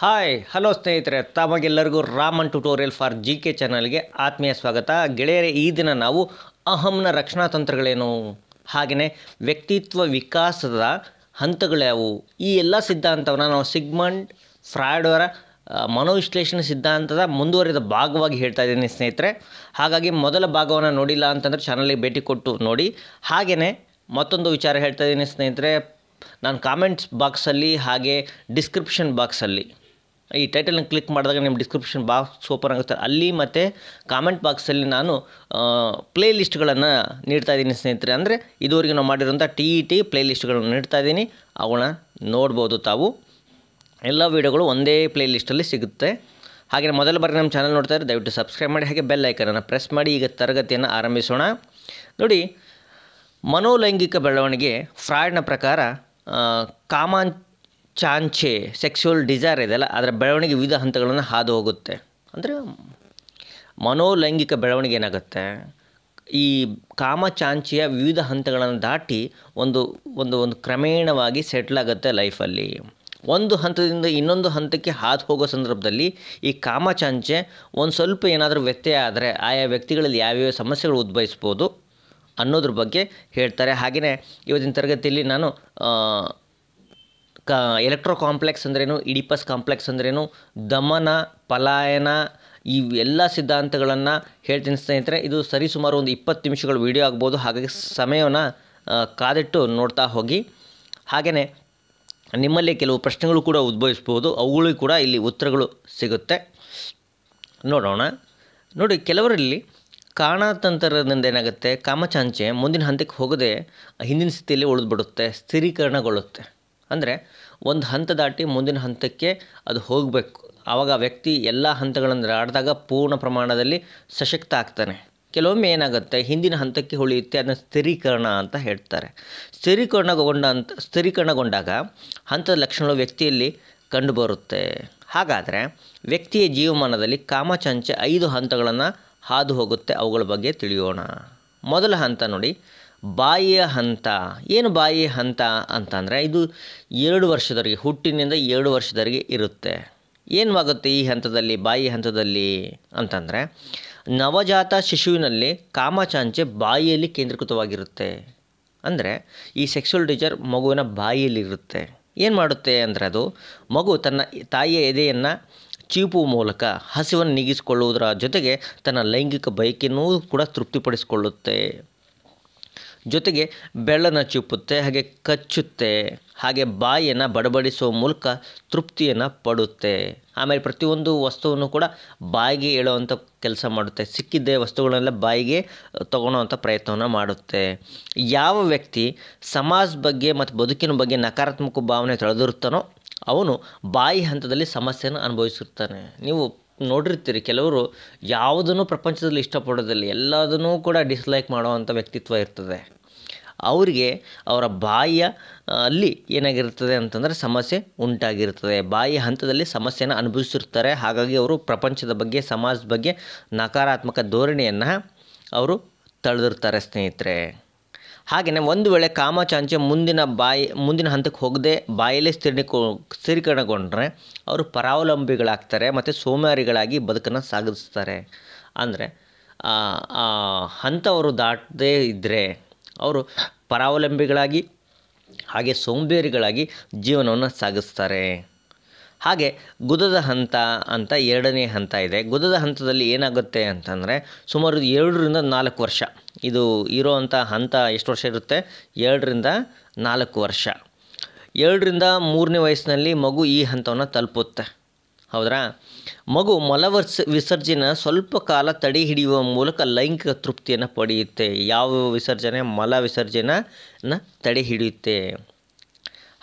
hi hello ಸ್ನೇಹಿತರೆ ತಮಗೆಲ್ಲರಿಗೂ Raman tutorial for G K ಚಾನಲ್ಗೆ ಆತ್ಮೀಯ ಸ್ವಾಗತ ಗೆಳೆಯರೆ ಈ ದಿನ ನಾವು ಅಹಂನ ರಕ್ಷಣಾ ತಂತ್ರಗಳೇನು ಹಾಗೆಯೇ ವ್ಯಕ್ತಿತ್ವ ವಿಕಾಸದ ಹಂತಗಳ್ಯಾವು ಈ ಎಲ್ಲ ಸಿದ್ಧಾಂತವನ್ನು ನಾವು ಸಿಗ್ಮಂಡ್ ಫ್ರಾಯ್ಡ್ವರ ಮನೋವಿಶ್ಲೇಷಣೆ ಸಿದ್ಧಾಂತದ ಮುಂದುವರಿದ ಭಾಗವಾಗಿ ಹೇಳ್ತಾ ಇದ್ದೀನಿ ಸ್ನೇಹಿತರೆ ಹಾಗಾಗಿ ಮೊದಲ ಭಾಗವನ್ನು ನೋಡಿಲ್ಲ ಅಂತಂದರೆ ಚಾನಲಿಗೆ ಭೇಟಿ ಕೊಟ್ಟು ನೋಡಿ ಹಾಗೆಯೇ ಮತ್ತೊಂದು ವಿಚಾರ ಹೇಳ್ತಾ ಇದ್ದೀನಿ ಸ್ನೇಹಿತರೆ ನಾನು ಕಾಮೆಂಟ್ಸ್ ಬಾಕ್ಸಲ್ಲಿ ಹಾಗೆ ಡಿಸ್ಕ್ರಿಪ್ಷನ್ ಬಾಕ್ಸಲ್ಲಿ ಈ ಟೈಟಲ್ನ ಕ್ಲಿಕ್ ಮಾಡಿದಾಗ ನಿಮ್ಮ ಡಿಸ್ಕ್ರಿಪ್ಷನ್ ಬಾಕ್ಸ್ ಸೂಪರ್ ಆಗುತ್ತೆ ಅಲ್ಲಿ ಮತ್ತು ಕಾಮೆಂಟ್ ಬಾಕ್ಸಲ್ಲಿ ನಾನು ಪ್ಲೇ ಲಿಸ್ಟ್ಗಳನ್ನು ನೀಡ್ತಾ ಇದ್ದೀನಿ ಸ್ನೇಹಿತರೆ ಅಂದರೆ ಇದುವರೆಗೆ ನಾವು ಮಾಡಿರೋಂಥ T E e T play ಲಿಸ್ಟ್ಗಳನ್ನು ನೀಡ್ತಾ ಇದ್ದೀನಿ ಅವನ್ನ ನೋಡ್ಬೋದು ತಾವು ಎಲ್ಲ ವೀಡಿಯೋಗಳು ಒಂದೇ ಪ್ಲೇ ಲಿಸ್ಟಲ್ಲಿ ಸಿಗುತ್ತೆ ಹಾಗೆ ಮೊದಲ ಬಾರಿ ನಮ್ಮ ಚಾನಲ್ ನೋಡ್ತಾ ಇದ್ದರೆ ದಯವಿಟ್ಟು ಸಬ್ಸ್ಕ್ರೈಬ್ ಮಾಡಿ ಹಾಗೆ ಬೆಲ್ ಐಕನನ್ನು ಪ್ರೆಸ್ ಮಾಡಿ ಈಗ ತರಗತಿಯನ್ನು ಆರಂಭಿಸೋಣ ನೋಡಿ ಮನೋಲೈಂಗಿಕ ಬೆಳವಣಿಗೆ ಫ್ರಾಯ್ಡ್ನ ಪ್ರಕಾರ ಕಾಮಾಂಚ ಚಾಂಚೆ ಸೆಕ್ಸುವಲ್ ಡಿಸೈರ್ ಇದೆಯಲ್ಲ ಅದರ ಬೆಳವಣಿಗೆ ವಿವಿಧ ಹಂತಗಳನ್ನು ಹಾದು ಹೋಗುತ್ತೆ ಅಂದರೆ ಮನೋಲೈಂಗಿಕ ಬೆಳವಣಿಗೆ ಏನಾಗುತ್ತೆ ಈ ಚಾಂಚಿಯ ವಿವಿಧ ಹಂತಗಳನ್ನು ದಾಟಿ ಒಂದು ಒಂದು ಒಂದು ಕ್ರಮೇಣವಾಗಿ ಸೆಟ್ಲ್ ಆಗುತ್ತೆ ಲೈಫಲ್ಲಿ ಒಂದು ಹಂತದಿಂದ ಇನ್ನೊಂದು ಹಂತಕ್ಕೆ ಹಾದು ಹೋಗೋ ಸಂದರ್ಭದಲ್ಲಿ ಈ ಕಾಮಚಾಂಚೆ ಒಂದು ಸ್ವಲ್ಪ ಏನಾದರೂ ವ್ಯತ್ಯಯ ಆದರೆ ಆಯಾ ವ್ಯಕ್ತಿಗಳಲ್ಲಿ ಯಾವ್ಯಾವ ಸಮಸ್ಯೆಗಳು ಉದ್ಭವಿಸ್ಬೋದು ಅನ್ನೋದ್ರ ಬಗ್ಗೆ ಹೇಳ್ತಾರೆ ಹಾಗೆಯೇ ಇವತ್ತಿನ ತರಗತಿಯಲ್ಲಿ ನಾನು ಕಾ ಎಲೆಕ್ಟ್ರೋ ಕಾಂಪ್ಲೆಕ್ಸ್ ಅಂದ್ರೇನು ಇಡಿಪಸ್ ಕಾಂಪ್ಲೆಕ್ಸ್ ಅಂದ್ರೇನು ದಮನ ಪಲಾಯನ ಈ ಎಲ್ಲ ಸಿದ್ಧಾಂತಗಳನ್ನು ಹೇಳ್ತೀನಿ ಸ್ನೇಹಿತರೆ ಇದು ಸರಿಸುಮಾರು ಒಂದು ಇಪ್ಪತ್ತು ನಿಮಿಷಗಳ ವಿಡಿಯೋ ಆಗ್ಬೋದು ಹಾಗಾಗಿ ಸಮಯವನ್ನು ಕಾದಿಟ್ಟು ನೋಡ್ತಾ ಹೋಗಿ ಹಾಗೆಯೇ ನಿಮ್ಮಲ್ಲಿ ಕೆಲವು ಪ್ರಶ್ನೆಗಳು ಕೂಡ ಉದ್ಭವಿಸ್ಬೋದು ಅವುಗಳು ಕೂಡ ಇಲ್ಲಿ ಉತ್ತರಗಳು ಸಿಗುತ್ತೆ ನೋಡೋಣ ನೋಡಿ ಕೆಲವರಲ್ಲಿ ಕಾರಣತಂತ್ರದಿಂದ ಏನಾಗುತ್ತೆ ಕಾಮಚಾಂಚೆ ಮುಂದಿನ ಹಂತಕ್ಕೆ ಹೋಗದೆ ಹಿಂದಿನ ಸ್ಥಿತಿಯಲ್ಲಿ ಉಳಿದ್ಬಿಡುತ್ತೆ ಸ್ಥಿರೀಕರಣಗೊಳ್ಳುತ್ತೆ ಅಂದರೆ ಒಂದು ಹಂತ ದಾಟಿ ಮುಂದಿನ ಹಂತಕ್ಕೆ ಅದು ಹೋಗಬೇಕು ಆವಾಗ ವ್ಯಕ್ತಿ ಎಲ್ಲ ಹಂತಗಳನ್ನು ದಾಟಿದಾಗ ಪೂರ್ಣ ಪ್ರಮಾಣದಲ್ಲಿ ಸಶಕ್ತ ಆಗ್ತಾನೆ ಕೆಲವೊಮ್ಮೆ ಏನಾಗುತ್ತೆ ಹಿಂದಿನ ಹಂತಕ್ಕೆ ಉಳಿಯುತ್ತೆ ಅದನ್ನು ಸ್ಥಿರೀಕರಣ ಅಂತ ಹೇಳ್ತಾರೆ ಸ್ಥಿರೀಕರಣಗೊಂಡ ಅಂತ ಸ್ಥಿರೀಕರಣಗೊಂಡಾಗ ಹಂತದ ಲಕ್ಷಣಗಳು ವ್ಯಕ್ತಿಯಲ್ಲಿ ಕಂಡುಬರುತ್ತೆ ಹಾಗಾದರೆ ವ್ಯಕ್ತಿಯ ಜೀವಮಾನದಲ್ಲಿ ಕಾಮಚಂಚೆ ಐದು ಹಂತಗಳನ್ನು ಹಾದು ಹೋಗುತ್ತೆ ಅವುಗಳ ಬಗ್ಗೆ ತಿಳಿಯೋಣ ಮೊದಲ ಹಂತ ನೋಡಿ ಬಾಯಿಯ ಹಂತ ಏನು ಬಾಯಿಯ ಹಂತ ಅಂತಂದರೆ ಇದು ಎರಡು ವರ್ಷದವರೆಗೆ ಹುಟ್ಟಿನಿಂದ ಎರಡು ವರ್ಷದವರೆಗೆ ಇರುತ್ತೆ ಏನು ಆಗುತ್ತೆ ಈ ಹಂತದಲ್ಲಿ ಬಾಯಿಯ ಹಂತದಲ್ಲಿ ಅಂತಂದರೆ ನವಜಾತ ಶಿಶುವಿನಲ್ಲಿ ಕಾಮಚಾಂಚೆ ಬಾಯಿಯಲ್ಲಿ ಕೇಂದ್ರೀಕೃತವಾಗಿರುತ್ತೆ ಅಂದರೆ ಈ ಸೆಕ್ಸುವಲ್ ಡಿಜರ್ ಮಗುವಿನ ಬಾಯಿಯಲ್ಲಿರುತ್ತೆ ಏನು ಮಾಡುತ್ತೆ ಅಂದರೆ ಅದು ಮಗು ತನ್ನ ತಾಯಿಯ ಎದೆಯನ್ನು ಚೀಪು ಮೂಲಕ ಹಸಿವನ್ನು ನೀಗಿಸಿಕೊಳ್ಳುವುದರ ಜೊತೆಗೆ ತನ್ನ ಲೈಂಗಿಕ ಬಯಕೆಯನ್ನು ಕೂಡ ತೃಪ್ತಿಪಡಿಸಿಕೊಳ್ಳುತ್ತೆ ಜೊತೆಗೆ ಬೆಳ್ಳನ ಚಿಪ್ಪುತ್ತೆ ಹಾಗೆ ಕಚ್ಚುತ್ತೆ ಹಾಗೆ ಬಾಯಿಯನ್ನು ಬಡಬಡಿಸುವ ಮೂಲಕ ತೃಪ್ತಿಯನ್ನು ಪಡುತ್ತೆ ಆಮೇಲೆ ಪ್ರತಿಯೊಂದು ವಸ್ತುವನ್ನು ಕೂಡ ಬಾಯಿಗೆ ಹೇಳೋವಂಥ ಕೆಲಸ ಮಾಡುತ್ತೆ ಸಿಕ್ಕಿದ್ದೇ ವಸ್ತುಗಳನ್ನೆಲ್ಲ ಬಾಯಿಗೆ ತಗೊಳ್ಳೋವಂಥ ಪ್ರಯತ್ನವನ್ನು ಮಾಡುತ್ತೆ ಯಾವ ವ್ಯಕ್ತಿ ಸಮಾಜ ಬಗ್ಗೆ ಮತ್ತು ಬದುಕಿನ ಬಗ್ಗೆ ನಕಾರಾತ್ಮಕ ಭಾವನೆ ತೊಳೆದಿರುತ್ತಾನೋ ಅವನು ಬಾಯಿ ಹಂತದಲ್ಲಿ ಸಮಸ್ಯೆಯನ್ನು ಅನುಭವಿಸುತ್ತಾನೆ ನೀವು ನೋಡಿರ್ತೀರಿ ಕೆಲವರು ಯಾವುದನ್ನು ಪ್ರಪಂಚದಲ್ಲಿ ಇಷ್ಟಪಡೋದಿಲ್ಲ ಎಲ್ಲದನ್ನೂ ಕೂಡ ಡಿಸ್ಲೈಕ್ ಮಾಡುವಂಥ ವ್ಯಕ್ತಿತ್ವ ಇರ್ತದೆ ಅವರಿಗೆ ಅವರ ಬಾಯಿಯ ಅಲ್ಲಿ ಏನಾಗಿರ್ತದೆ ಅಂತಂದರೆ ಸಮಸ್ಯೆ ಉಂಟಾಗಿರ್ತದೆ ಬಾಯಿ ಹಂತದಲ್ಲಿ ಸಮಸ್ಯೆನ ಅನುಭವಿಸಿರ್ತಾರೆ ಹಾಗಾಗಿ ಅವರು ಪ್ರಪಂಚದ ಬಗ್ಗೆ ಸಮಾಜದ ಬಗ್ಗೆ ನಕಾರಾತ್ಮಕ ಧೋರಣೆಯನ್ನು ಅವರು ತಳೆದಿರ್ತಾರೆ ಸ್ನೇಹಿತರೆ ಹಾಗೆಯೇ ಒಂದು ವೇಳೆ ಕಾಮಚಾಂಚೆ ಮುಂದಿನ ಬಾಯಿ ಮುಂದಿನ ಹಂತಕ್ಕೆ ಹೋಗದೆ ಬಾಯಲ್ಲೇ ಸ್ಥಿರೀಕೋ ಸ್ಥಿರೀಕರಣಗೊಂಡ್ರೆ ಅವರು ಪರಾವಲಂಬಿಗಳಾಗ್ತಾರೆ ಮತ್ತು ಸೋಮಾರಿಗಳಾಗಿ ಬದುಕನ್ನು ಸಾಗಿಸ್ತಾರೆ ಅಂದರೆ ಹಂತ ಅವರು ದಾಟದೇ ಇದ್ದರೆ ಅವರು ಪರಾವಲಂಬಿಗಳಾಗಿ ಹಾಗೆ ಸೋಂಬೇರಿಗಳಾಗಿ ಜೀವನವನ್ನು ಸಾಗಿಸ್ತಾರೆ ಹಾಗೆ ಗುದದ ಹಂತ ಅಂತ ಎರಡನೇ ಹಂತ ಇದೆ ಗುದದ ಹಂತದಲ್ಲಿ ಏನಾಗುತ್ತೆ ಅಂತಂದರೆ ಸುಮಾರು ಎರಡರಿಂದ ನಾಲ್ಕು ವರ್ಷ ಇದು ಇರೋವಂಥ ಹಂತ ಎಷ್ಟು ವರ್ಷ ಇರುತ್ತೆ ಎರಡರಿಂದ ನಾಲ್ಕು ವರ್ಷ ಎರಡರಿಂದ ಮೂರನೇ ವಯಸ್ಸಿನಲ್ಲಿ ಮಗು ಈ ಹಂತವನ್ನು ತಲುಪುತ್ತೆ ಹೌದ್ರಾ ಮಗು ಮಲವರ್ಸ್ ವಿಸರ್ಜನೆ ಸ್ವಲ್ಪ ಕಾಲ ತಡೆ ಹಿಡಿಯುವ ಮೂಲಕ ಲೈಂಗಿಕ ತೃಪ್ತಿಯನ್ನು ಪಡೆಯುತ್ತೆ ಯಾವ ವಿಸರ್ಜನೆ ಮಲ ವಿಸರ್ಜನೆನ ತಡೆ ಹಿಡಿಯುತ್ತೆ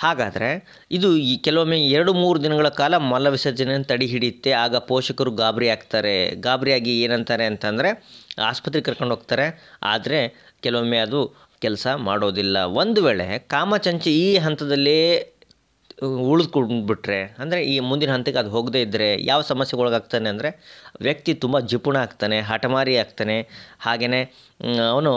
ಹಾಗಾದರೆ ಇದು ಈ ಕೆಲವೊಮ್ಮೆ ಎರಡು ಮೂರು ದಿನಗಳ ಕಾಲ ಮಲ ವಿಸರ್ಜನೆಯನ್ನು ತಡೆ ಹಿಡಿಯುತ್ತೆ ಆಗ ಪೋಷಕರು ಗಾಬರಿ ಆಗ್ತಾರೆ ಗಾಬರಿಯಾಗಿ ಏನಂತಾರೆ ಅಂತಂದರೆ ಆಸ್ಪತ್ರೆಗೆ ಕರ್ಕೊಂಡು ಹೋಗ್ತಾರೆ ಆದರೆ ಕೆಲವೊಮ್ಮೆ ಅದು ಕೆಲಸ ಮಾಡೋದಿಲ್ಲ ಒಂದು ವೇಳೆ ಕಾಮಚಂಚಿ ಈ ಹಂತದಲ್ಲೇ ಉಳಿದುಕೊಂಡ್ಬಿಟ್ರೆ ಅಂದರೆ ಈ ಮುಂದಿನ ಹಂತಕ್ಕೆ ಅದು ಹೋಗದೇ ಇದ್ದರೆ ಯಾವ ಸಮಸ್ಯೆಗೊಳಗಾಗ್ತಾನೆ ಅಂದರೆ ವ್ಯಕ್ತಿ ತುಂಬ ಜಿಪುಣ ಆಗ್ತಾನೆ ಹಠಮಾರಿ ಆಗ್ತಾನೆ ಹಾಗೆಯೇ ಅವನು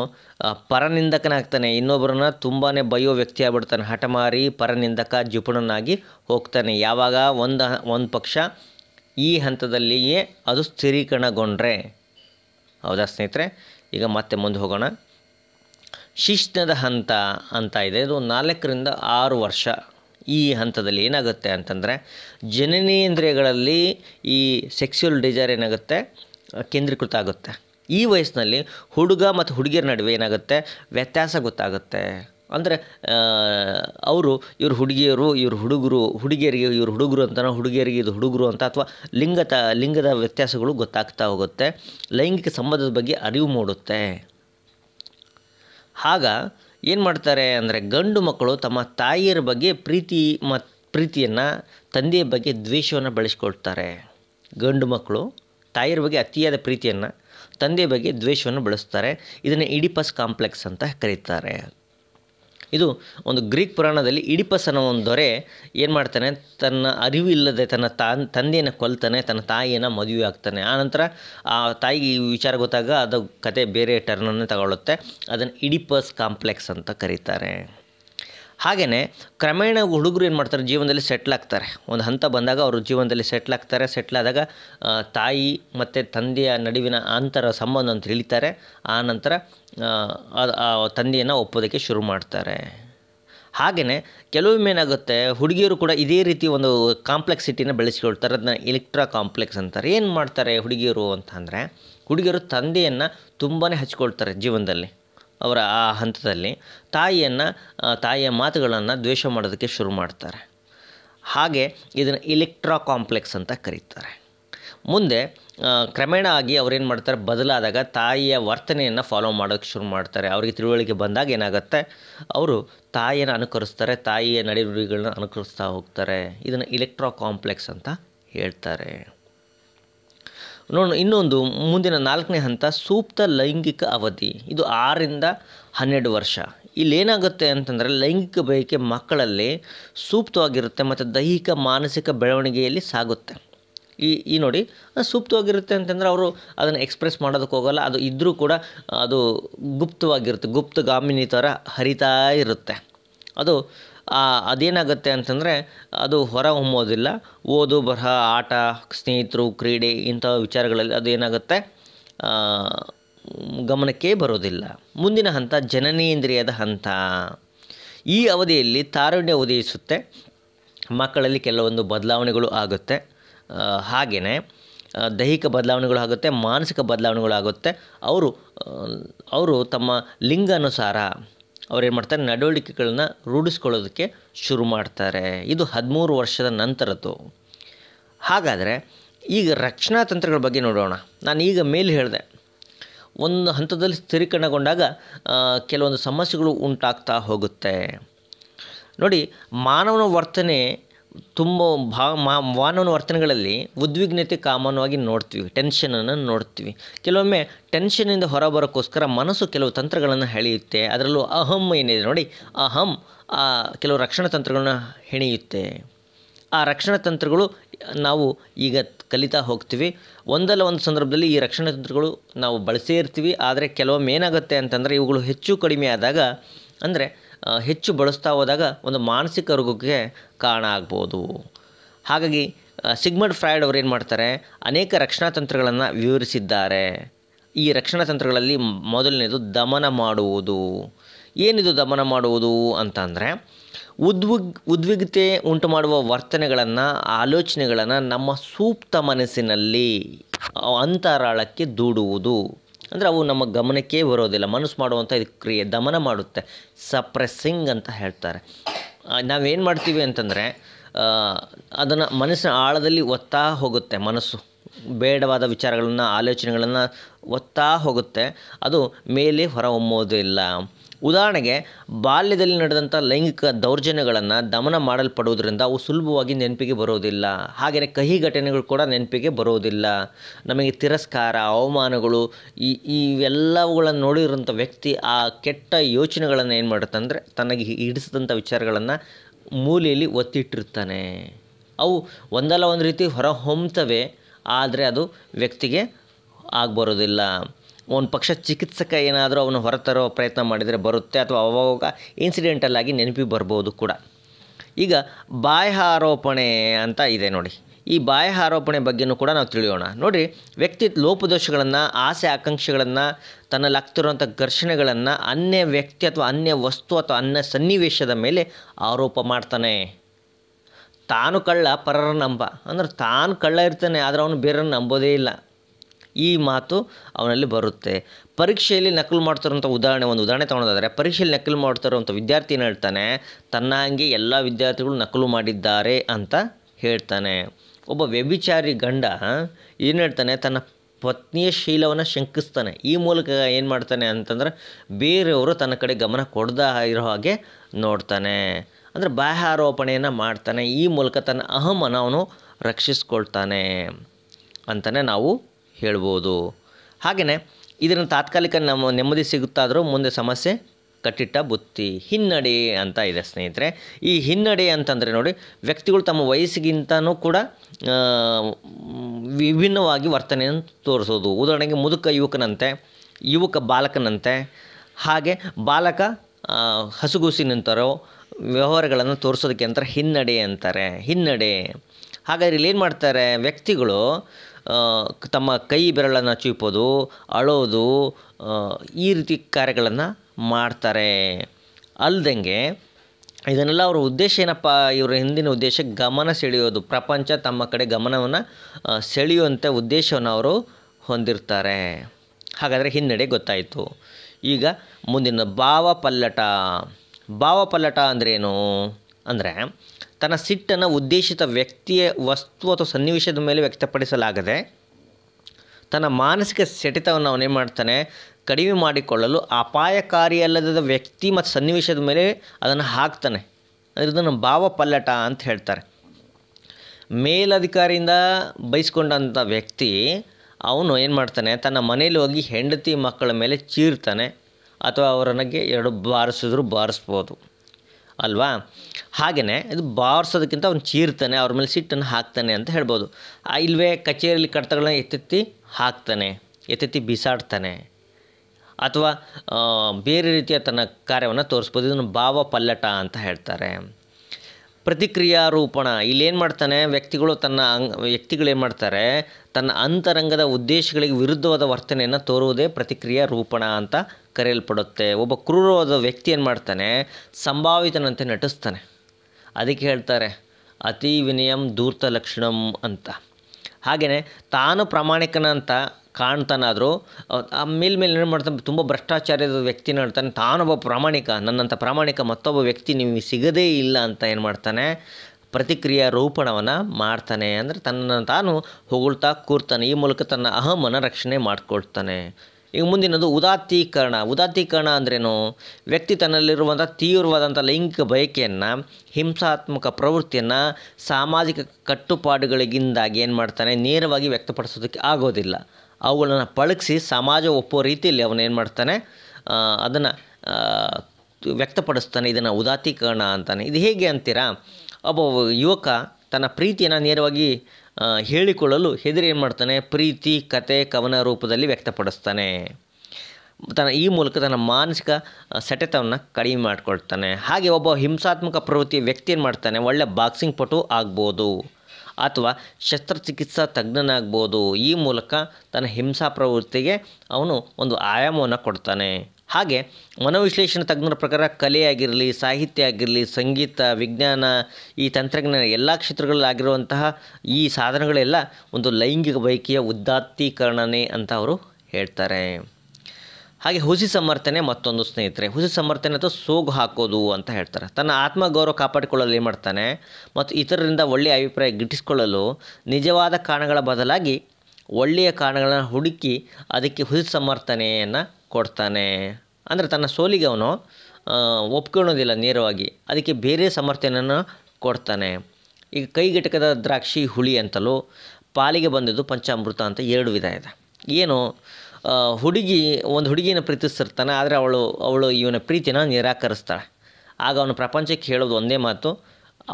ಪರನಿಂದಕನಾಗ್ತಾನೆ ಇನ್ನೊಬ್ಬರನ್ನ ತುಂಬಾ ಬಯ್ಯೋ ವ್ಯಕ್ತಿ ಆಗ್ಬಿಡ್ತಾನೆ ಹಠಮಾರಿ ಪರನಿಂದಕ ಜಿಪುಣನಾಗಿ ಹೋಗ್ತಾನೆ ಯಾವಾಗ ಒಂದು ಒಂದು ಪಕ್ಷ ಈ ಹಂತದಲ್ಲಿಯೇ ಅದು ಸ್ಥಿರೀಕರಣಗೊಂಡ್ರೆ ಹೌದಾ ಸ್ನೇಹಿತರೆ ಈಗ ಮತ್ತೆ ಮುಂದೆ ಹೋಗೋಣ ಶಿಷ್ಣದ ಹಂತ ಅಂತ ಇದೆ ಇದು ನಾಲ್ಕರಿಂದ ಆರು ವರ್ಷ ಈ ಹಂತದಲ್ಲಿ ಏನಾಗುತ್ತೆ ಅಂತಂದರೆ ಜನನೇಂದ್ರಿಯಗಳಲ್ಲಿ ಈ ಸೆಕ್ಸುವಲ್ ಡಿಸೈರ್ ಏನಾಗುತ್ತೆ ಕೇಂದ್ರೀಕೃತ ಆಗುತ್ತೆ ಈ ವಯಸ್ಸಿನಲ್ಲಿ ಹುಡುಗ ಮತ್ತು ಹುಡುಗಿಯರ ನಡುವೆ ಏನಾಗುತ್ತೆ ವ್ಯತ್ಯಾಸ ಗೊತ್ತಾಗುತ್ತೆ ಅಂದರೆ ಅವರು ಇವ್ರ ಹುಡುಗಿಯರು ಇವ್ರ ಹುಡುಗರು ಹುಡುಗಿಯರಿಗೆ ಇವರು ಹುಡುಗರು ಅಂತಾನೋ ಹುಡುಗಿಯರಿಗೆ ಇದು ಹುಡುಗರು ಅಂತ ಅಥವಾ ಲಿಂಗ ಲಿಂಗದ ವ್ಯತ್ಯಾಸಗಳು ಗೊತ್ತಾಗ್ತಾ ಹೋಗುತ್ತೆ ಲೈಂಗಿಕ ಸಂಬಂಧದ ಬಗ್ಗೆ ಅರಿವು ಮೂಡುತ್ತೆ ಆಗ ಏನು ಮಾಡ್ತಾರೆ ಅಂದರೆ ಗಂಡು ಮಕ್ಕಳು ತಮ್ಮ ತಾಯಿಯರ ಬಗ್ಗೆ ಪ್ರೀತಿ ಮತ್ತು ಪ್ರೀತಿಯನ್ನು ತಂದೆಯ ಬಗ್ಗೆ ದ್ವೇಷವನ್ನು ಬೆಳೆಸ್ಕೊಳ್ತಾರೆ ಗಂಡು ಮಕ್ಕಳು ತಾಯಿಯರ ಬಗ್ಗೆ ಅತಿಯಾದ ಪ್ರೀತಿಯನ್ನು ತಂದೆಯ ಬಗ್ಗೆ ದ್ವೇಷವನ್ನು ಬೆಳೆಸ್ತಾರೆ ಇದನ್ನು ಇಡಿಪಸ್ ಕಾಂಪ್ಲೆಕ್ಸ್ ಅಂತ ಕರೀತಾರೆ ಇದು ಒಂದು ಗ್ರೀಕ್ ಪುರಾಣದಲ್ಲಿ ಇಡಿಪಸ್ ಅನ್ನೋ ಒಂದು ದೊರೆ ಏನು ಮಾಡ್ತಾನೆ ತನ್ನ ಅರಿವು ಇಲ್ಲದೆ ತನ್ನ ತಾನ್ ತಂದೆಯನ್ನು ಕೊಲ್ತಾನೆ ತನ್ನ ತಾಯಿಯನ್ನು ಮದುವೆ ಆಗ್ತಾನೆ ಆನಂತರ ಆ ತಾಯಿಗೆ ಈ ವಿಚಾರ ಗೊತ್ತಾಗ ಅದು ಕತೆ ಬೇರೆ ಟರ್ನನ್ನು ತಗೊಳ್ಳುತ್ತೆ ಅದನ್ನು ಇಡಿಪಸ್ ಕಾಂಪ್ಲೆಕ್ಸ್ ಅಂತ ಕರೀತಾರೆ ಹಾಗೆಯೇ ಕ್ರಮೇಣ ಹುಡುಗರು ಏನು ಮಾಡ್ತಾರೆ ಜೀವನದಲ್ಲಿ ಆಗ್ತಾರೆ ಒಂದು ಹಂತ ಬಂದಾಗ ಅವರು ಜೀವನದಲ್ಲಿ ಸೆಟ್ಲ್ ಆದಾಗ ತಾಯಿ ಮತ್ತು ತಂದೆಯ ನಡುವಿನ ಅಂತರ ಸಂಬಂಧ ಅಂತ ತಿಳಿತಾರೆ ಆ ನಂತರ ತಂದೆಯನ್ನು ಒಪ್ಪೋದಕ್ಕೆ ಶುರು ಮಾಡ್ತಾರೆ ಹಾಗೆಯೇ ಕೆಲವೊಮ್ಮೆ ಏನಾಗುತ್ತೆ ಹುಡುಗಿಯರು ಕೂಡ ಇದೇ ರೀತಿ ಒಂದು ಕಾಂಪ್ಲೆಕ್ಸಿಟಿನ ಬೆಳೆಸ್ಕೊಳ್ತಾರೆ ಅದನ್ನ ಎಲೆಕ್ಟ್ರಾ ಕಾಂಪ್ಲೆಕ್ಸ್ ಅಂತಾರೆ ಏನು ಮಾಡ್ತಾರೆ ಹುಡುಗಿಯರು ಅಂತ ಅಂದರೆ ಹುಡುಗಿಯರು ತಂದೆಯನ್ನು ತುಂಬಾ ಹಚ್ಕೊಳ್ತಾರೆ ಜೀವನದಲ್ಲಿ ಅವರ ಆ ಹಂತದಲ್ಲಿ ತಾಯಿಯನ್ನು ತಾಯಿಯ ಮಾತುಗಳನ್ನು ದ್ವೇಷ ಮಾಡೋದಕ್ಕೆ ಶುರು ಮಾಡ್ತಾರೆ ಹಾಗೆ ಇದನ್ನು ಇಲೆಕ್ಟ್ರಾ ಕಾಂಪ್ಲೆಕ್ಸ್ ಅಂತ ಕರೀತಾರೆ ಮುಂದೆ ಕ್ರಮೇಣ ಆಗಿ ಅವ್ರೇನು ಮಾಡ್ತಾರೆ ಬದಲಾದಾಗ ತಾಯಿಯ ವರ್ತನೆಯನ್ನು ಫಾಲೋ ಮಾಡೋಕ್ಕೆ ಶುರು ಮಾಡ್ತಾರೆ ಅವರಿಗೆ ತಿಳುವಳಿಕೆ ಬಂದಾಗ ಏನಾಗುತ್ತೆ ಅವರು ತಾಯಿಯನ್ನು ಅನುಕರಿಸ್ತಾರೆ ತಾಯಿಯ ನಡೆಗಳನ್ನ ಅನುಕರಿಸ್ತಾ ಹೋಗ್ತಾರೆ ಇದನ್ನು ಇಲೆಕ್ಟ್ರಾ ಕಾಂಪ್ಲೆಕ್ಸ್ ಅಂತ ಹೇಳ್ತಾರೆ ನೋಡೋಣ ಇನ್ನೊಂದು ಮುಂದಿನ ನಾಲ್ಕನೇ ಹಂತ ಸೂಕ್ತ ಲೈಂಗಿಕ ಅವಧಿ ಇದು ಆರಿಂದ ಹನ್ನೆರಡು ವರ್ಷ ಇಲ್ಲೇನಾಗುತ್ತೆ ಅಂತಂದರೆ ಲೈಂಗಿಕ ಬಯಕೆ ಮಕ್ಕಳಲ್ಲಿ ಸೂಕ್ತವಾಗಿರುತ್ತೆ ಮತ್ತು ದೈಹಿಕ ಮಾನಸಿಕ ಬೆಳವಣಿಗೆಯಲ್ಲಿ ಸಾಗುತ್ತೆ ಈ ಈ ನೋಡಿ ಸೂಕ್ತವಾಗಿರುತ್ತೆ ಅಂತಂದರೆ ಅವರು ಅದನ್ನು ಎಕ್ಸ್ಪ್ರೆಸ್ ಮಾಡೋದಕ್ಕೆ ಹೋಗೋಲ್ಲ ಅದು ಇದ್ದರೂ ಕೂಡ ಅದು ಗುಪ್ತವಾಗಿರುತ್ತೆ ಗುಪ್ತಗಾಮಿನಿ ಥರ ಹರಿತಾ ಇರುತ್ತೆ ಅದು ಅದೇನಾಗುತ್ತೆ ಅಂತಂದರೆ ಅದು ಹೊರ ಹೊಮ್ಮೋದಿಲ್ಲ ಓದು ಬರಹ ಆಟ ಸ್ನೇಹಿತರು ಕ್ರೀಡೆ ಇಂಥ ವಿಚಾರಗಳಲ್ಲಿ ಅದು ಏನಾಗುತ್ತೆ ಗಮನಕ್ಕೆ ಬರೋದಿಲ್ಲ ಮುಂದಿನ ಹಂತ ಜನನೇಂದ್ರಿಯದ ಹಂತ ಈ ಅವಧಿಯಲ್ಲಿ ತಾರುಣ್ಯ ಉದಯಿಸುತ್ತೆ ಮಕ್ಕಳಲ್ಲಿ ಕೆಲವೊಂದು ಬದಲಾವಣೆಗಳು ಆಗುತ್ತೆ ಹಾಗೆಯೇ ದೈಹಿಕ ಬದಲಾವಣೆಗಳು ಆಗುತ್ತೆ ಮಾನಸಿಕ ಬದಲಾವಣೆಗಳು ಆಗುತ್ತೆ ಅವರು ಅವರು ತಮ್ಮ ಲಿಂಗಾನುಸಾರ ಅವ್ರೇನು ಮಾಡ್ತಾರೆ ನಡವಳಿಕೆಗಳನ್ನ ರೂಢಿಸ್ಕೊಳ್ಳೋದಕ್ಕೆ ಶುರು ಮಾಡ್ತಾರೆ ಇದು ಹದಿಮೂರು ವರ್ಷದ ನಂತರದ್ದು ಹಾಗಾದರೆ ಈಗ ರಕ್ಷಣಾ ತಂತ್ರಗಳ ಬಗ್ಗೆ ನೋಡೋಣ ನಾನು ಈಗ ಮೇಲೆ ಹೇಳಿದೆ ಒಂದು ಹಂತದಲ್ಲಿ ಸ್ಥಿರೀಕರಣಗೊಂಡಾಗ ಕೆಲವೊಂದು ಸಮಸ್ಯೆಗಳು ಉಂಟಾಗ್ತಾ ಹೋಗುತ್ತೆ ನೋಡಿ ಮಾನವನ ವರ್ತನೆ ತುಂಬ ಭಾ ಮಾನವನ ವರ್ತನೆಗಳಲ್ಲಿ ಉದ್ವಿಗ್ನತೆ ಕಾಮನವಾಗಿ ನೋಡ್ತೀವಿ ಟೆನ್ಷನನ್ನು ನೋಡ್ತೀವಿ ಕೆಲವೊಮ್ಮೆ ಟೆನ್ಷನಿಂದ ಹೊರಬರೋಕ್ಕೋಸ್ಕರ ಮನಸ್ಸು ಕೆಲವು ತಂತ್ರಗಳನ್ನು ಹೆಳೆಯುತ್ತೆ ಅದರಲ್ಲೂ ಅಹಂ ಏನಿದೆ ನೋಡಿ ಅಹಂ ಆ ಕೆಲವು ರಕ್ಷಣಾ ತಂತ್ರಗಳನ್ನ ಹೆಣೆಯುತ್ತೆ ಆ ರಕ್ಷಣಾ ತಂತ್ರಗಳು ನಾವು ಈಗ ಕಲಿತಾ ಹೋಗ್ತೀವಿ ಒಂದಲ್ಲ ಒಂದು ಸಂದರ್ಭದಲ್ಲಿ ಈ ರಕ್ಷಣಾ ತಂತ್ರಗಳು ನಾವು ಬಳಸೇ ಇರ್ತೀವಿ ಆದರೆ ಕೆಲವೊಮ್ಮೆ ಏನಾಗುತ್ತೆ ಅಂತಂದರೆ ಇವುಗಳು ಹೆಚ್ಚು ಕಡಿಮೆ ಆದಾಗ ಅಂದರೆ ಹೆಚ್ಚು ಬಳಸ್ತಾ ಹೋದಾಗ ಒಂದು ಮಾನಸಿಕ ರೋಗಕ್ಕೆ ಕಾರಣ ಆಗ್ಬೋದು ಹಾಗಾಗಿ ಸಿಗ್ಮಂಡ್ ಫ್ರಾಯ್ಡ್ ಅವರು ಏನು ಮಾಡ್ತಾರೆ ಅನೇಕ ರಕ್ಷಣಾ ತಂತ್ರಗಳನ್ನು ವಿವರಿಸಿದ್ದಾರೆ ಈ ರಕ್ಷಣಾ ತಂತ್ರಗಳಲ್ಲಿ ಮೊದಲನೇದು ದಮನ ಮಾಡುವುದು ಏನಿದು ದಮನ ಮಾಡುವುದು ಅಂತಂದರೆ ಉದ್ವಿಗ್ ಉದ್ವಿಗ್ತೆ ಉಂಟು ಮಾಡುವ ವರ್ತನೆಗಳನ್ನು ಆಲೋಚನೆಗಳನ್ನು ನಮ್ಮ ಸೂಕ್ತ ಮನಸ್ಸಿನಲ್ಲಿ ಅಂತರಾಳಕ್ಕೆ ದೂಡುವುದು ಅಂದರೆ ಅವು ನಮ್ಮ ಗಮನಕ್ಕೆ ಬರೋದಿಲ್ಲ ಮನಸ್ಸು ಮಾಡುವಂಥ ಇದು ಕ್ರಿಯೆ ದಮನ ಮಾಡುತ್ತೆ ಸಪ್ರೆಸ್ಸಿಂಗ್ ಅಂತ ಹೇಳ್ತಾರೆ ನಾವೇನು ಮಾಡ್ತೀವಿ ಅಂತಂದರೆ ಅದನ್ನು ಮನಸ್ಸಿನ ಆಳದಲ್ಲಿ ಒತ್ತಾ ಹೋಗುತ್ತೆ ಮನಸ್ಸು ಬೇಡವಾದ ವಿಚಾರಗಳನ್ನು ಆಲೋಚನೆಗಳನ್ನು ಒತ್ತಾ ಹೋಗುತ್ತೆ ಅದು ಮೇಲೆ ಹೊರಹೊಮ್ಮೋದಿಲ್ಲ ಉದಾಹರಣೆಗೆ ಬಾಲ್ಯದಲ್ಲಿ ನಡೆದಂಥ ಲೈಂಗಿಕ ದೌರ್ಜನ್ಯಗಳನ್ನು ದಮನ ಮಾಡಲ್ಪಡುವುದರಿಂದ ಅವು ಸುಲಭವಾಗಿ ನೆನಪಿಗೆ ಬರೋದಿಲ್ಲ ಹಾಗೆಯೇ ಕಹಿ ಘಟನೆಗಳು ಕೂಡ ನೆನಪಿಗೆ ಬರೋದಿಲ್ಲ ನಮಗೆ ತಿರಸ್ಕಾರ ಅವಮಾನಗಳು ಈ ಇವೆಲ್ಲವುಗಳನ್ನು ನೋಡಿರುವಂಥ ವ್ಯಕ್ತಿ ಆ ಕೆಟ್ಟ ಯೋಚನೆಗಳನ್ನು ಏನು ಮಾಡುತ್ತೆ ಅಂದರೆ ತನಗೆ ಹಿಡಿಸಿದಂಥ ವಿಚಾರಗಳನ್ನು ಮೂಲೆಯಲ್ಲಿ ಒತ್ತಿಟ್ಟಿರ್ತಾನೆ ಅವು ಒಂದಲ್ಲ ಒಂದು ರೀತಿ ಹೊರ ಆದರೆ ಅದು ವ್ಯಕ್ತಿಗೆ ಆಗಬರೋದಿಲ್ಲ ಒಂದು ಪಕ್ಷ ಚಿಕಿತ್ಸಕ ಏನಾದರೂ ಅವನು ಹೊರತರೋ ಪ್ರಯತ್ನ ಮಾಡಿದರೆ ಬರುತ್ತೆ ಅಥವಾ ಅವಾಗ ಆಗಿ ನೆನಪಿ ಬರ್ಬೋದು ಕೂಡ ಈಗ ಬಾಯ ಆರೋಪಣೆ ಅಂತ ಇದೆ ನೋಡಿ ಈ ಬಾಯ ಆರೋಪಣೆ ಬಗ್ಗೆನೂ ಕೂಡ ನಾವು ತಿಳಿಯೋಣ ನೋಡಿ ವ್ಯಕ್ತಿ ಲೋಪದೋಷಗಳನ್ನು ಆಸೆ ಆಕಾಂಕ್ಷೆಗಳನ್ನು ತನ್ನಲ್ಲಿ ಘರ್ಷಣೆಗಳನ್ನು ಅನ್ಯ ವ್ಯಕ್ತಿ ಅಥವಾ ಅನ್ಯ ವಸ್ತು ಅಥವಾ ಅನ್ಯ ಸನ್ನಿವೇಶದ ಮೇಲೆ ಆರೋಪ ಮಾಡ್ತಾನೆ ತಾನು ಕಳ್ಳ ಪರರ ನಂಬ ಅಂದ್ರೆ ತಾನು ಕಳ್ಳ ಇರ್ತಾನೆ ಆದರೆ ಅವನು ಬೇರೆಯವ್ರನ್ನ ನಂಬೋದೇ ಇಲ್ಲ ಈ ಮಾತು ಅವನಲ್ಲಿ ಬರುತ್ತೆ ಪರೀಕ್ಷೆಯಲ್ಲಿ ನಕಲು ಮಾಡ್ತಾರಂಥ ಉದಾಹರಣೆ ಒಂದು ಉದಾಹರಣೆ ತೊಗೊಳೋದಾದರೆ ಪರೀಕ್ಷೆಯಲ್ಲಿ ನಕಲು ಮಾಡ್ತಾರಂಥ ವಿದ್ಯಾರ್ಥಿ ಏನು ಹೇಳ್ತಾನೆ ತನ್ನ ಹಂಗೆ ಎಲ್ಲ ವಿದ್ಯಾರ್ಥಿಗಳು ನಕಲು ಮಾಡಿದ್ದಾರೆ ಅಂತ ಹೇಳ್ತಾನೆ ಒಬ್ಬ ವ್ಯಭಿಚಾರಿ ಗಂಡ ಏನು ಹೇಳ್ತಾನೆ ತನ್ನ ಪತ್ನಿಯ ಶೀಲವನ್ನು ಶಂಕಿಸ್ತಾನೆ ಈ ಮೂಲಕ ಏನು ಮಾಡ್ತಾನೆ ಅಂತಂದ್ರೆ ಬೇರೆಯವರು ತನ್ನ ಕಡೆ ಗಮನ ಕೊಡ್ದ ಇರೋ ಹಾಗೆ ನೋಡ್ತಾನೆ ಅಂದರೆ ಬಾಹ್ಯಾರೋಪಣೆಯನ್ನು ಮಾಡ್ತಾನೆ ಈ ಮೂಲಕ ತನ್ನ ಅಹಮನ ಅವನು ರಕ್ಷಿಸ್ಕೊಳ್ತಾನೆ ಅಂತಲೇ ನಾವು ಹೇಳ್ಬೋದು ಹಾಗೆಯೇ ಇದನ್ನು ತಾತ್ಕಾಲಿಕ ನಮ್ಮ ನೆಮ್ಮದಿ ಸಿಗುತ್ತಾದರೂ ಮುಂದೆ ಸಮಸ್ಯೆ ಕಟ್ಟಿಟ್ಟ ಬುತ್ತಿ ಹಿನ್ನಡೆ ಅಂತ ಇದೆ ಸ್ನೇಹಿತರೆ ಈ ಹಿನ್ನಡೆ ಅಂತಂದರೆ ನೋಡಿ ವ್ಯಕ್ತಿಗಳು ತಮ್ಮ ವಯಸ್ಸಿಗಿಂತನೂ ಕೂಡ ವಿಭಿನ್ನವಾಗಿ ವರ್ತನೆಯನ್ನು ತೋರಿಸೋದು ಉದಾಹರಣೆಗೆ ಮುದುಕ ಯುವಕನಂತೆ ಯುವಕ ಬಾಲಕನಂತೆ ಹಾಗೆ ಬಾಲಕ ಹಸುಗೂಸಿನಂತರೋ ವ್ಯವಹಾರಗಳನ್ನು ತೋರಿಸೋದಕ್ಕೆ ಅಂತಾರೆ ಹಿನ್ನಡೆ ಅಂತಾರೆ ಹಿನ್ನಡೆ ಹಾಗಾದ್ರೆ ಇಲ್ಲಿ ಏನು ಮಾಡ್ತಾರೆ ವ್ಯಕ್ತಿಗಳು ತಮ್ಮ ಕೈ ಬೆರಳನ್ನು ಚೂಪೋದು ಅಳೋದು ಈ ರೀತಿ ಕಾರ್ಯಗಳನ್ನು ಮಾಡ್ತಾರೆ ಅಲ್ಲದಂಗೆ ಇದನ್ನೆಲ್ಲ ಅವರ ಉದ್ದೇಶ ಏನಪ್ಪ ಇವರ ಹಿಂದಿನ ಉದ್ದೇಶ ಗಮನ ಸೆಳೆಯೋದು ಪ್ರಪಂಚ ತಮ್ಮ ಕಡೆ ಗಮನವನ್ನು ಸೆಳೆಯುವಂಥ ಉದ್ದೇಶವನ್ನು ಅವರು ಹೊಂದಿರ್ತಾರೆ ಹಾಗಾದರೆ ಹಿನ್ನಡೆ ಗೊತ್ತಾಯಿತು ಈಗ ಮುಂದಿನ ಭಾವ ಪಲ್ಲಟ ಭಾವ ಪಲ್ಲಟ ಅಂದ್ರೇನು ಅಂದರೆ ತನ್ನ ಸಿಟ್ಟನ್ನು ಉದ್ದೇಶಿತ ವ್ಯಕ್ತಿಯ ವಸ್ತು ಅಥವಾ ಸನ್ನಿವೇಶದ ಮೇಲೆ ವ್ಯಕ್ತಪಡಿಸಲಾಗದೆ ತನ್ನ ಮಾನಸಿಕ ಸೆಟೆತವನ್ನು ಅವನೇ ಮಾಡ್ತಾನೆ ಕಡಿಮೆ ಮಾಡಿಕೊಳ್ಳಲು ಅಪಾಯಕಾರಿಯಲ್ಲದ ವ್ಯಕ್ತಿ ಮತ್ತು ಸನ್ನಿವೇಶದ ಮೇಲೆ ಅದನ್ನು ಹಾಕ್ತಾನೆ ಅಂದರೆ ಇದನ್ನು ಪಲ್ಲಟ ಅಂತ ಹೇಳ್ತಾರೆ ಮೇಲಧಿಕಾರಿಯಿಂದ ಬೈಸ್ಕೊಂಡಂಥ ವ್ಯಕ್ತಿ ಅವನು ಏನು ಮಾಡ್ತಾನೆ ತನ್ನ ಮನೇಲಿ ಹೋಗಿ ಹೆಂಡತಿ ಮಕ್ಕಳ ಮೇಲೆ ಚೀರ್ತಾನೆ ಅಥವಾ ಅವರನಿಗೆ ಎರಡು ಬಾರಿಸಿದ್ರು ಬಾರಿಸ್ಬೋದು ಅಲ್ವಾ ಹಾಗೆಯೇ ಇದು ಬಾರಿಸೋದಕ್ಕಿಂತ ಅವ್ನು ಚೀರ್ತಾನೆ ಅವ್ರ ಮೇಲೆ ಸಿಟ್ಟನ್ನು ಹಾಕ್ತಾನೆ ಅಂತ ಹೇಳ್ಬೋದು ಇಲ್ಲವೇ ಕಚೇರಿಯಲ್ಲಿ ಕಡತಗಳನ್ನ ಎತ್ತೆತ್ತಿ ಹಾಕ್ತಾನೆ ಎತ್ತೆತ್ತಿ ಬಿಸಾಡ್ತಾನೆ ಅಥವಾ ಬೇರೆ ರೀತಿಯ ತನ್ನ ಕಾರ್ಯವನ್ನು ತೋರಿಸ್ಬೋದು ಇದನ್ನು ಭಾವ ಪಲ್ಲಟ ಅಂತ ಹೇಳ್ತಾರೆ ಪ್ರತಿಕ್ರಿಯಾರೂಪಣ ಇಲ್ಲೇನು ಮಾಡ್ತಾನೆ ವ್ಯಕ್ತಿಗಳು ತನ್ನ ಅಂಗ್ ವ್ಯಕ್ತಿಗಳೇನು ಮಾಡ್ತಾರೆ ತನ್ನ ಅಂತರಂಗದ ಉದ್ದೇಶಗಳಿಗೆ ವಿರುದ್ಧವಾದ ವರ್ತನೆಯನ್ನು ತೋರುವುದೇ ಪ್ರತಿಕ್ರಿಯಾ ರೂಪಣ ಅಂತ ಕರೆಯಲ್ಪಡುತ್ತೆ ಒಬ್ಬ ಕ್ರೂರವಾದ ವ್ಯಕ್ತಿ ಏನು ಮಾಡ್ತಾನೆ ಸಂಭಾವಿತನಂತೆ ನಟಿಸ್ತಾನೆ ಅದಕ್ಕೆ ಹೇಳ್ತಾರೆ ಅತಿ ವಿನಯಂ ದೂರ್ತ ಲಕ್ಷಣಂ ಅಂತ ಹಾಗೆಯೇ ತಾನು ಪ್ರಾಮಾಣಿಕನ ಅಂತ ಕಾಣ್ತಾನಾದರೂ ಮೇಲೆ ಮೇಲೆ ಏನು ಮಾಡ್ತಾನೆ ತುಂಬ ಭ್ರಷ್ಟಾಚಾರ್ಯದ ವ್ಯಕ್ತಿನ ನೋಡ್ತಾನೆ ತಾನೊಬ್ಬ ಪ್ರಾಮಾಣಿಕ ನನ್ನಂಥ ಪ್ರಾಮಾಣಿಕ ಮತ್ತೊಬ್ಬ ವ್ಯಕ್ತಿ ನಿಮಗೆ ಸಿಗದೇ ಇಲ್ಲ ಅಂತ ಏನು ಮಾಡ್ತಾನೆ ಪ್ರತಿಕ್ರಿಯೆ ರೂಪಣವನ್ನು ಮಾಡ್ತಾನೆ ಅಂದರೆ ತನ್ನನ್ನು ತಾನು ಹೊಗಳ್ತಾ ಕೂರ್ತಾನೆ ಈ ಮೂಲಕ ತನ್ನ ಅಹಮನ ರಕ್ಷಣೆ ಮಾಡಿಕೊಳ್ತಾನೆ ಈಗ ಮುಂದಿನದು ಉದಾತ್ತೀಕರಣ ಉದಾತ್ತೀಕರಣ ಅಂದ್ರೇನು ವ್ಯಕ್ತಿ ತನ್ನಲ್ಲಿರುವಂಥ ತೀವ್ರವಾದಂಥ ಲೈಂಗಿಕ ಬಯಕೆಯನ್ನು ಹಿಂಸಾತ್ಮಕ ಪ್ರವೃತ್ತಿಯನ್ನು ಸಾಮಾಜಿಕ ಕಟ್ಟುಪಾಡುಗಳಿಗಿಂದಾಗಿ ಏನು ಮಾಡ್ತಾನೆ ನೇರವಾಗಿ ವ್ಯಕ್ತಪಡಿಸೋದಕ್ಕೆ ಆಗೋದಿಲ್ಲ ಅವುಗಳನ್ನು ಪಳಗಿಸಿ ಸಮಾಜ ಒಪ್ಪೋ ರೀತಿಯಲ್ಲಿ ಅವನೇನು ಮಾಡ್ತಾನೆ ಅದನ್ನು ವ್ಯಕ್ತಪಡಿಸ್ತಾನೆ ಇದನ್ನು ಉದಾತೀಕರಣ ಅಂತಾನೆ ಇದು ಹೇಗೆ ಅಂತೀರಾ ಒಬ್ಬ ಯುವಕ ತನ್ನ ಪ್ರೀತಿಯನ್ನು ನೇರವಾಗಿ ಹೇಳಿಕೊಳ್ಳಲು ಹೆದರಿ ಏನು ಮಾಡ್ತಾನೆ ಪ್ರೀತಿ ಕತೆ ಕವನ ರೂಪದಲ್ಲಿ ವ್ಯಕ್ತಪಡಿಸ್ತಾನೆ ತನ್ನ ಈ ಮೂಲಕ ತನ್ನ ಮಾನಸಿಕ ಸೆಟೆತವನ್ನು ಕಡಿಮೆ ಮಾಡಿಕೊಳ್ತಾನೆ ಹಾಗೆ ಒಬ್ಬ ಹಿಂಸಾತ್ಮಕ ಪ್ರವೃತ್ತಿಯ ವ್ಯಕ್ತಿ ಏನು ಮಾಡ್ತಾನೆ ಒಳ್ಳೆ ಬಾಕ್ಸಿಂಗ್ ಪಟು ಆಗ್ಬೋದು ಅಥವಾ ಶಸ್ತ್ರಚಿಕಿತ್ಸಾ ತಜ್ಞನಾಗ್ಬೋದು ಈ ಮೂಲಕ ತನ್ನ ಹಿಂಸಾ ಪ್ರವೃತ್ತಿಗೆ ಅವನು ಒಂದು ಆಯಾಮವನ್ನು ಕೊಡ್ತಾನೆ ಹಾಗೆ ಮನೋವಿಶ್ಲೇಷಣ ತಜ್ಞರ ಪ್ರಕಾರ ಕಲೆಯಾಗಿರಲಿ ಸಾಹಿತ್ಯ ಆಗಿರಲಿ ಸಂಗೀತ ವಿಜ್ಞಾನ ಈ ತಂತ್ರಜ್ಞಾನ ಎಲ್ಲ ಕ್ಷೇತ್ರಗಳಲ್ಲಾಗಿರುವಂತಹ ಈ ಸಾಧನಗಳೆಲ್ಲ ಒಂದು ಲೈಂಗಿಕ ಬಯಕೆಯ ಉದ್ದಾತ್ತೀಕರಣನೇ ಅಂತ ಅವರು ಹೇಳ್ತಾರೆ ಹಾಗೆ ಹುಸಿ ಸಮರ್ಥನೆ ಮತ್ತೊಂದು ಸ್ನೇಹಿತರೆ ಹುಸಿ ಸಮರ್ಥನೆ ಅಥವಾ ಸೋಗು ಹಾಕೋದು ಅಂತ ಹೇಳ್ತಾರೆ ತನ್ನ ಆತ್ಮಗೌರವ ಕಾಪಾಡಿಕೊಳ್ಳಲು ಏನು ಮಾಡ್ತಾನೆ ಮತ್ತು ಇತರರಿಂದ ಒಳ್ಳೆಯ ಅಭಿಪ್ರಾಯ ಗಿಟ್ಟಿಸಿಕೊಳ್ಳಲು ನಿಜವಾದ ಕಾರಣಗಳ ಬದಲಾಗಿ ಒಳ್ಳೆಯ ಕಾರಣಗಳನ್ನು ಹುಡುಕಿ ಅದಕ್ಕೆ ಹುಸಿ ಸಮರ್ಥನೆಯನ್ನು ಕೊಡ್ತಾನೆ ಅಂದರೆ ತನ್ನ ಸೋಲಿಗೆ ಅವನು ಒಪ್ಕೊಳ್ಳೋದಿಲ್ಲ ನೇರವಾಗಿ ಅದಕ್ಕೆ ಬೇರೆ ಸಮರ್ಥನೆಯನ್ನು ಕೊಡ್ತಾನೆ ಈಗ ಕೈಗೆಟಕದ ದ್ರಾಕ್ಷಿ ಹುಳಿ ಅಂತಲೂ ಪಾಲಿಗೆ ಬಂದಿದ್ದು ಪಂಚಾಮೃತ ಅಂತ ಎರಡು ವಿಧ ಇದೆ ಏನು ಹುಡುಗಿ ಒಂದು ಹುಡುಗಿನ ಪ್ರೀತಿಸಿರ್ತಾನೆ ಆದರೆ ಅವಳು ಅವಳು ಇವನ ಪ್ರೀತಿನ ನಿರಾಕರಿಸ್ತಾಳೆ ಆಗ ಅವನು ಪ್ರಪಂಚಕ್ಕೆ ಹೇಳೋದು ಒಂದೇ ಮಾತು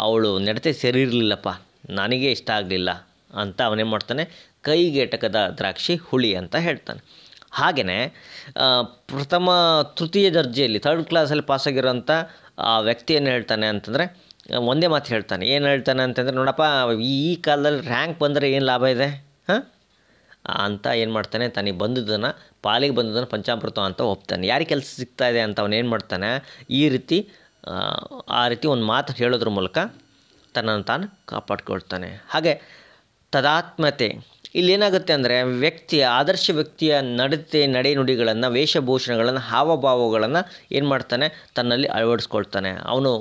ಅವಳು ನಡತೆ ಸರಿ ಇರಲಿಲ್ಲಪ್ಪ ನನಗೆ ಇಷ್ಟ ಆಗಲಿಲ್ಲ ಅಂತ ಅವನೇನು ಮಾಡ್ತಾನೆ ಕೈಗೆಟಕದ ದ್ರಾಕ್ಷಿ ಹುಳಿ ಅಂತ ಹೇಳ್ತಾನೆ ಹಾಗೆಯೇ ಪ್ರಥಮ ತೃತೀಯ ದರ್ಜೆಯಲ್ಲಿ ಥರ್ಡ್ ಕ್ಲಾಸಲ್ಲಿ ಪಾಸಾಗಿರೋಂಥ ಆ ವ್ಯಕ್ತಿ ಏನು ಹೇಳ್ತಾನೆ ಅಂತಂದರೆ ಒಂದೇ ಮಾತು ಹೇಳ್ತಾನೆ ಏನು ಹೇಳ್ತಾನೆ ಅಂತಂದರೆ ನೋಡಪ್ಪ ಈ ಕಾಲದಲ್ಲಿ ರ್ಯಾಂಕ್ ಬಂದರೆ ಏನು ಲಾಭ ಇದೆ ಹಾಂ ಅಂತ ಏನು ಮಾಡ್ತಾನೆ ತನಗೆ ಬಂದಿದ್ದನ್ನು ಪಾಲಿಗೆ ಬಂದದ್ದನ್ನು ಪಂಚಾಮೃತ ಅಂತ ಒಪ್ತಾನೆ ಯಾರಿಗೆ ಕೆಲಸ ಸಿಗ್ತಾ ಇದೆ ಅಂತ ಅವನು ಏನು ಮಾಡ್ತಾನೆ ಈ ರೀತಿ ಆ ರೀತಿ ಒಂದು ಮಾತು ಹೇಳೋದ್ರ ಮೂಲಕ ತನ್ನನ್ನು ತಾನು ಕಾಪಾಡ್ಕೊಳ್ತಾನೆ ಹಾಗೆ ತದಾತ್ಮತೆ ಇಲ್ಲೇನಾಗುತ್ತೆ ಅಂದರೆ ವ್ಯಕ್ತಿಯ ಆದರ್ಶ ವ್ಯಕ್ತಿಯ ನಡತೆ ನಡೆನುಡಿಗಳನ್ನು ವೇಷಭೂಷಣಗಳನ್ನು ಹಾವಭಾವಗಳನ್ನು ಏನು ಮಾಡ್ತಾನೆ ತನ್ನಲ್ಲಿ ಅಳವಡಿಸ್ಕೊಳ್ತಾನೆ ಅವನು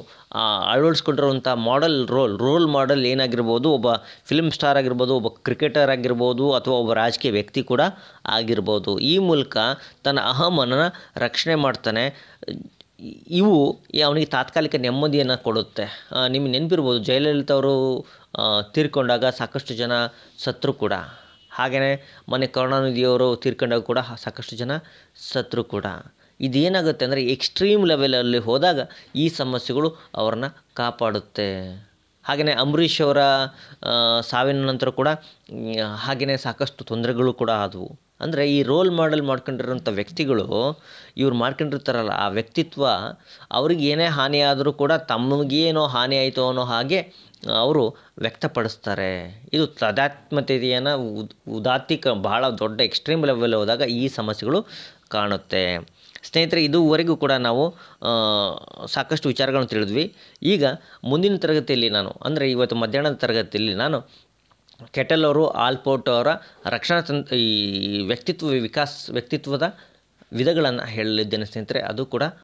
ಅಳವಡಿಸ್ಕೊಂಡಿರುವಂಥ ಮಾಡೆಲ್ ರೋಲ್ ರೋಲ್ ಮಾಡೆಲ್ ಏನಾಗಿರ್ಬೋದು ಒಬ್ಬ ಫಿಲ್ಮ್ ಸ್ಟಾರ್ ಆಗಿರ್ಬೋದು ಒಬ್ಬ ಕ್ರಿಕೆಟರ್ ಆಗಿರ್ಬೋದು ಅಥವಾ ಒಬ್ಬ ರಾಜಕೀಯ ವ್ಯಕ್ತಿ ಕೂಡ ಆಗಿರ್ಬೋದು ಈ ಮೂಲಕ ತನ್ನ ಅಹಮನ ರಕ್ಷಣೆ ಮಾಡ್ತಾನೆ ಇವು ಅವನಿಗೆ ತಾತ್ಕಾಲಿಕ ನೆಮ್ಮದಿಯನ್ನು ಕೊಡುತ್ತೆ ನಿಮಗೆ ನೆನಪಿರ್ಬೋದು ಜಯಲಲಿತಾ ಅವರು ತೀರ್ಕೊಂಡಾಗ ಸಾಕಷ್ಟು ಜನ ಸತ್ರು ಕೂಡ ಹಾಗೆಯೇ ಮೊನ್ನೆ ಕರುಣಾನಿಧಿಯವರು ತೀರ್ಕೊಂಡಾಗ ಕೂಡ ಸಾಕಷ್ಟು ಜನ ಸತ್ರು ಕೂಡ ಇದೇನಾಗುತ್ತೆ ಅಂದರೆ ಎಕ್ಸ್ಟ್ರೀಮ್ ಲೆವೆಲಲ್ಲಿ ಹೋದಾಗ ಈ ಸಮಸ್ಯೆಗಳು ಅವ್ರನ್ನ ಕಾಪಾಡುತ್ತೆ ಹಾಗೆಯೇ ಅಂಬರೀಷ್ ಅವರ ಸಾವಿನ ನಂತರ ಕೂಡ ಹಾಗೆಯೇ ಸಾಕಷ್ಟು ತೊಂದರೆಗಳು ಕೂಡ ಆದವು ಅಂದರೆ ಈ ರೋಲ್ ಮಾಡೆಲ್ ಮಾಡ್ಕೊಂಡಿರೋಂಥ ವ್ಯಕ್ತಿಗಳು ಇವ್ರು ಮಾಡ್ಕೊಂಡಿರ್ತಾರಲ್ಲ ಆ ವ್ಯಕ್ತಿತ್ವ ಅವ್ರಿಗೆ ಏನೇ ಹಾನಿಯಾದರೂ ಕೂಡ ತಮಗೇನೋ ಹಾನಿ ಆಯಿತು ಅನ್ನೋ ಹಾಗೆ ಅವರು ವ್ಯಕ್ತಪಡಿಸ್ತಾರೆ ಇದು ಉದ್ ಉದಾತ್ತಿಕ ಬಹಳ ದೊಡ್ಡ ಎಕ್ಸ್ಟ್ರೀಮ್ ಲೆವೆಲ್ ಹೋದಾಗ ಈ ಸಮಸ್ಯೆಗಳು ಕಾಣುತ್ತೆ ಸ್ನೇಹಿತರೆ ಇದುವರೆಗೂ ಕೂಡ ನಾವು ಸಾಕಷ್ಟು ವಿಚಾರಗಳನ್ನು ತಿಳಿದ್ವಿ ಈಗ ಮುಂದಿನ ತರಗತಿಯಲ್ಲಿ ನಾನು ಅಂದರೆ ಇವತ್ತು ಮಧ್ಯಾಹ್ನದ ತರಗತಿಯಲ್ಲಿ ನಾನು ಕೆಟಲ್ ಅವರು ಆಲ್ಪೋರ್ಟ್ ಅವರ ರಕ್ಷಣಾ ತಂತ್ರ ಈ ವ್ಯಕ್ತಿತ್ವ ವಿಕಾಸ್ ವ್ಯಕ್ತಿತ್ವದ ವಿಧಗಳನ್ನು ಹೇಳಲಿದ್ದೇನೆ ಸ್ನೇಹಿತರೆ ಅದು ಕೂಡ